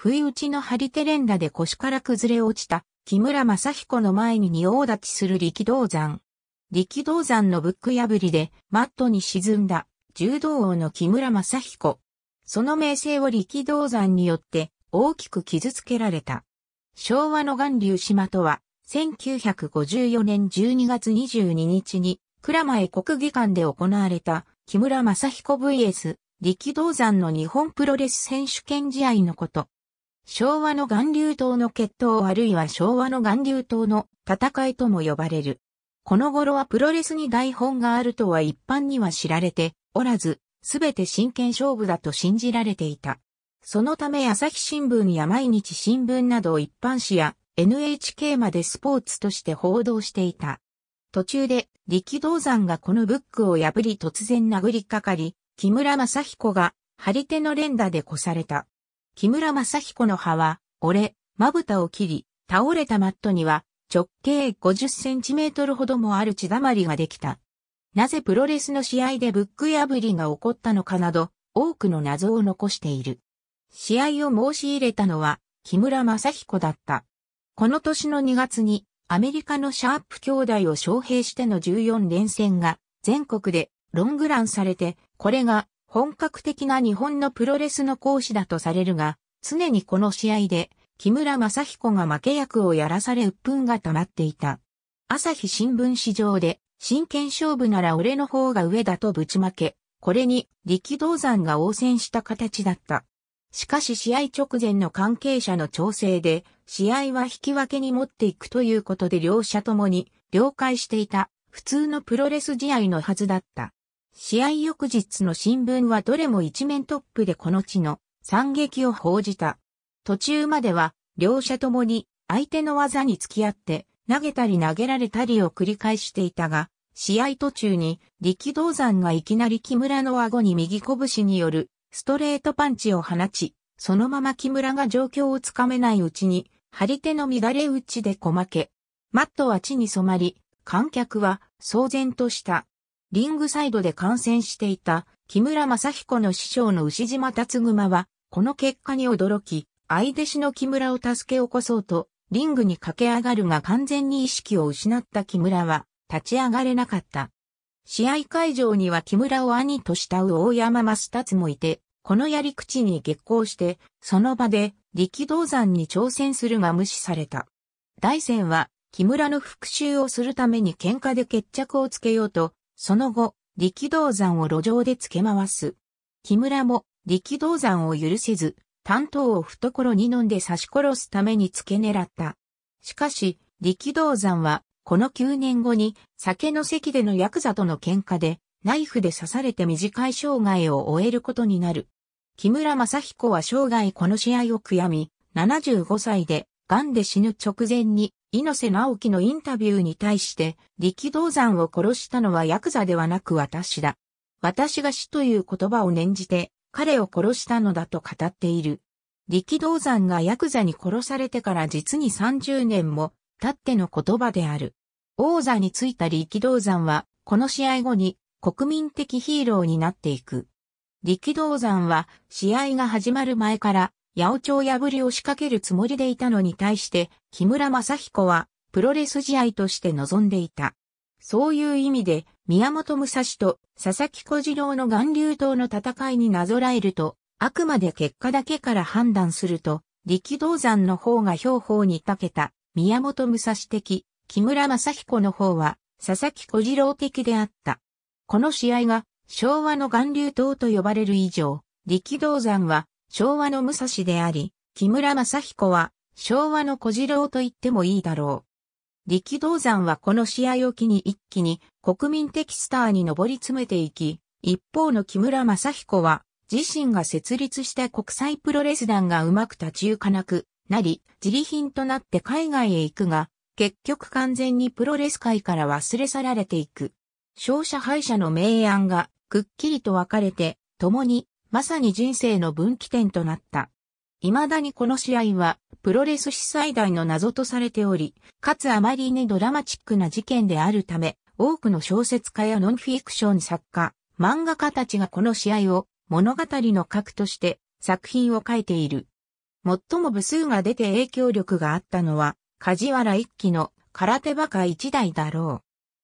不意打ちの張り手連打で腰から崩れ落ちた木村正彦の前に仁王立ちする力道山。力道山のブック破りでマットに沈んだ柔道王の木村正彦。その名声を力道山によって大きく傷つけられた。昭和の岩流島とは、1954年12月22日に、倉前国技館で行われた、木村正彦 VS、力道山の日本プロレス選手権試合のこと。昭和の岩流島の決闘あるいは昭和の岩流島の戦いとも呼ばれる。この頃はプロレスに台本があるとは一般には知られておらず、すべて真剣勝負だと信じられていた。そのため朝日新聞や毎日新聞など一般紙や NHK までスポーツとして報道していた。途中で力道山がこのブックを破り突然殴りかかり、木村正彦が張り手の連打で越された。木村正彦の葉は、折れ、まぶたを切り、倒れたマットには、直径50センチメートルほどもある血だまりができた。なぜプロレスの試合でブック破りが起こったのかなど、多くの謎を残している。試合を申し入れたのは、木村正彦だった。この年の2月に、アメリカのシャープ兄弟を招聘しての14連戦が、全国でロングランされて、これが本格的な日本のプロレスの講師だとされるが、常にこの試合で、木村正彦が負け役をやらされ鬱憤が溜まっていた。朝日新聞市場で、真剣勝負なら俺の方が上だとぶちまけ、これに力道山が応戦した形だった。しかし試合直前の関係者の調整で、試合は引き分けに持っていくということで両者ともに了解していた普通のプロレス試合のはずだった。試合翌日の新聞はどれも一面トップでこの地の惨劇を報じた。途中までは両者ともに相手の技に付き合って投げたり投げられたりを繰り返していたが、試合途中に力道山がいきなり木村の顎に右拳によるストレートパンチを放ち、そのまま木村が状況をつかめないうちに、張り手の乱れ打ちで小負け。マットは地に染まり、観客は騒然とした。リングサイドで観戦していた木村正彦の師匠の牛島達熊は、この結果に驚き、相弟子の木村を助け起こそうと、リングに駆け上がるが完全に意識を失った木村は、立ち上がれなかった。試合会場には木村を兄と慕う大山増達もいて、このやり口に激行して、その場で力道山に挑戦するが無視された。大戦は木村の復讐をするために喧嘩で決着をつけようと、その後、力道山を路上で付け回す。木村も力道山を許せず、担当を懐に飲んで刺し殺すために付け狙った。しかし、力道山は、この9年後に、酒の席でのヤクザとの喧嘩で、ナイフで刺されて短い生涯を終えることになる。木村正彦は生涯この試合を悔やみ、75歳で、癌で死ぬ直前に猪瀬直樹のインタビューに対して、力道山を殺したのはヤクザではなく私だ。私が死という言葉を念じて、彼を殺したのだと語っている。力道山がヤクザに殺されてから実に30年も経っての言葉である。王座についた力道山は、この試合後に国民的ヒーローになっていく。力道山は試合が始まる前から八百長破りを仕掛けるつもりでいたのに対して、木村正彦は、プロレス試合として臨んでいた。そういう意味で、宮本武蔵と佐々木小次郎の岩流島の戦いになぞらえると、あくまで結果だけから判断すると、力道山の方が兵法に長けた、宮本武蔵的、木村正彦の方は、佐々木小次郎的であった。この試合が、昭和の岩流島と呼ばれる以上、力道山は、昭和の武蔵であり、木村正彦は昭和の小次郎と言ってもいいだろう。力道山はこの試合を機に一気に国民的スターに上り詰めていき、一方の木村正彦は自身が設立した国際プロレス団がうまく立ち行かなくなり、自利品となって海外へ行くが、結局完全にプロレス界から忘れ去られていく。勝者敗者の明暗がくっきりと分かれて、共にまさに人生の分岐点となった。未だにこの試合は、プロレス史最大の謎とされており、かつあまりにドラマチックな事件であるため、多くの小説家やノンフィクション作家、漫画家たちがこの試合を物語の核として作品を書いている。最も部数が出て影響力があったのは、梶原一騎の空手バカ一代だろう。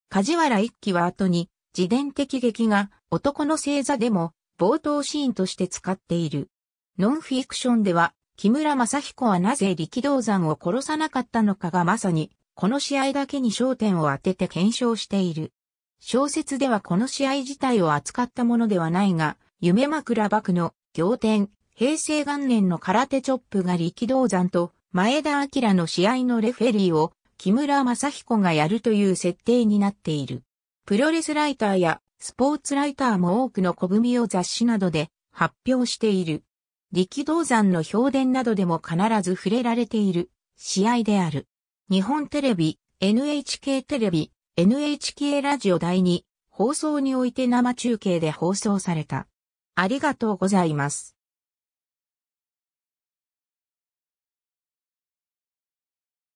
梶原一騎は後に、自伝的劇が男の星座でも冒頭シーンとして使っている。ノンフィクションでは、木村正彦はなぜ力道山を殺さなかったのかがまさに、この試合だけに焦点を当てて検証している。小説ではこの試合自体を扱ったものではないが、夢枕幕の仰天、平成元年の空手チョップが力道山と前田明の試合のレフェリーを木村正彦がやるという設定になっている。プロレスライターやスポーツライターも多くの小組を雑誌などで発表している。力道山の評伝などでも必ず触れられている試合である。日本テレビ、NHK テレビ、NHK ラジオ第2放送において生中継で放送された。ありがとうございます。